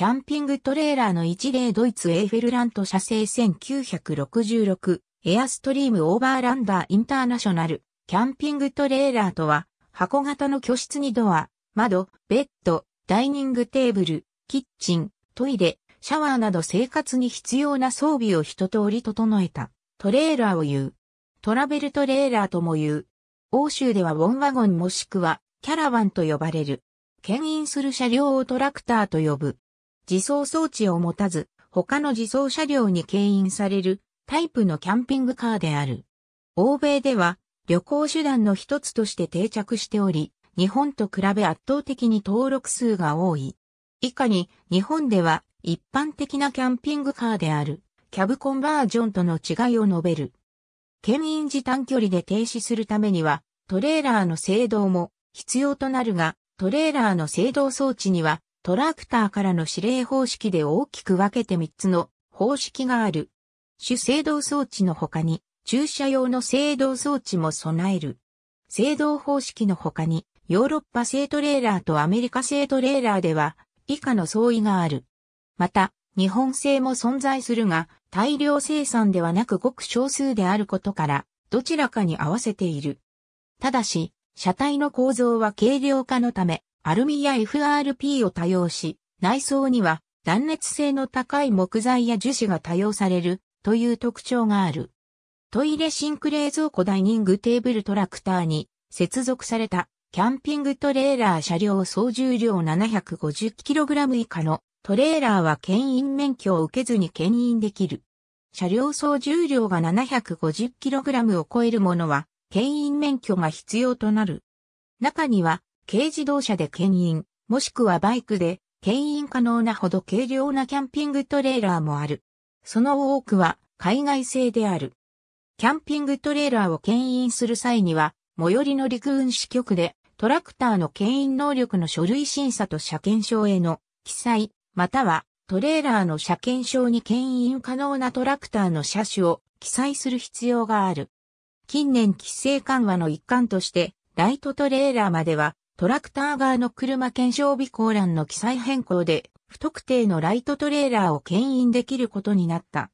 キャンピングトレーラーの一例ドイツエーフェルラント社製1966エアストリームオーバーランダーインターナショナルキャンピングトレーラーとは箱型の居室にドア、窓、ベッド、ダイニングテーブル、キッチン、トイレ、シャワーなど生活に必要な装備を一通り整えたトレーラーを言う。トラベルトレーラーとも言う。欧州ではウォンワゴンもしくはキャラバンと呼ばれる。牽引する車両をトラクターと呼ぶ。自走装置を持たず、他の自走車両に牽引されるタイプのキャンピングカーである。欧米では旅行手段の一つとして定着しており、日本と比べ圧倒的に登録数が多い。以下に日本では一般的なキャンピングカーであるキャブコンバージョンとの違いを述べる。牽引時短距離で停止するためにはトレーラーの制動も必要となるが、トレーラーの制動装置にはトラクターからの指令方式で大きく分けて3つの方式がある。主制動装置の他に、駐車用の制動装置も備える。制動方式の他に、ヨーロッパ製トレーラーとアメリカ製トレーラーでは、以下の相違がある。また、日本製も存在するが、大量生産ではなくごく少数であることから、どちらかに合わせている。ただし、車体の構造は軽量化のため、アルミや FRP を多用し、内装には断熱性の高い木材や樹脂が多用されるという特徴がある。トイレシンク冷蔵庫ダイニングテーブルトラクターに接続されたキャンピングトレーラー車両総重量 750kg 以下のトレーラーは牽引免許を受けずに牽引できる。車両総重量が 750kg を超えるものは牽引免許が必要となる。中には軽自動車で牽引、もしくはバイクで牽引可能なほど軽量なキャンピングトレーラーもある。その多くは海外製である。キャンピングトレーラーを牽引する際には、最寄りの陸運支局でトラクターの牽引能力の書類審査と車検証への記載、またはトレーラーの車検証に牽引可能なトラクターの車種を記載する必要がある。近年規制緩和の一環として、ライトトレーラーまではトラクター側の車検証備考欄の記載変更で、不特定のライトトレーラーを牽引できることになった。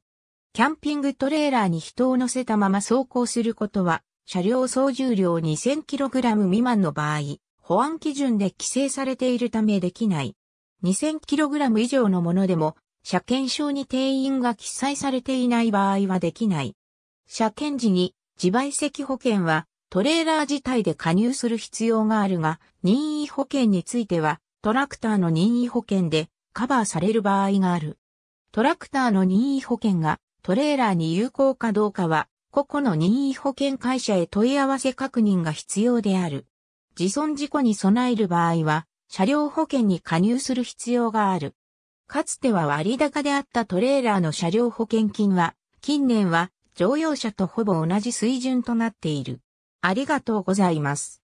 キャンピングトレーラーに人を乗せたまま走行することは、車両総重量 2000kg 未満の場合、保安基準で規制されているためできない。2000kg 以上のものでも、車検証に定員が記載されていない場合はできない。車検時に自賠責保険はトレーラー自体で加入する必要があるが、任意保険については、トラクターの任意保険でカバーされる場合がある。トラクターの任意保険がトレーラーに有効かどうかは、個々の任意保険会社へ問い合わせ確認が必要である。自損事故に備える場合は、車両保険に加入する必要がある。かつては割高であったトレーラーの車両保険金は、近年は乗用車とほぼ同じ水準となっている。ありがとうございます。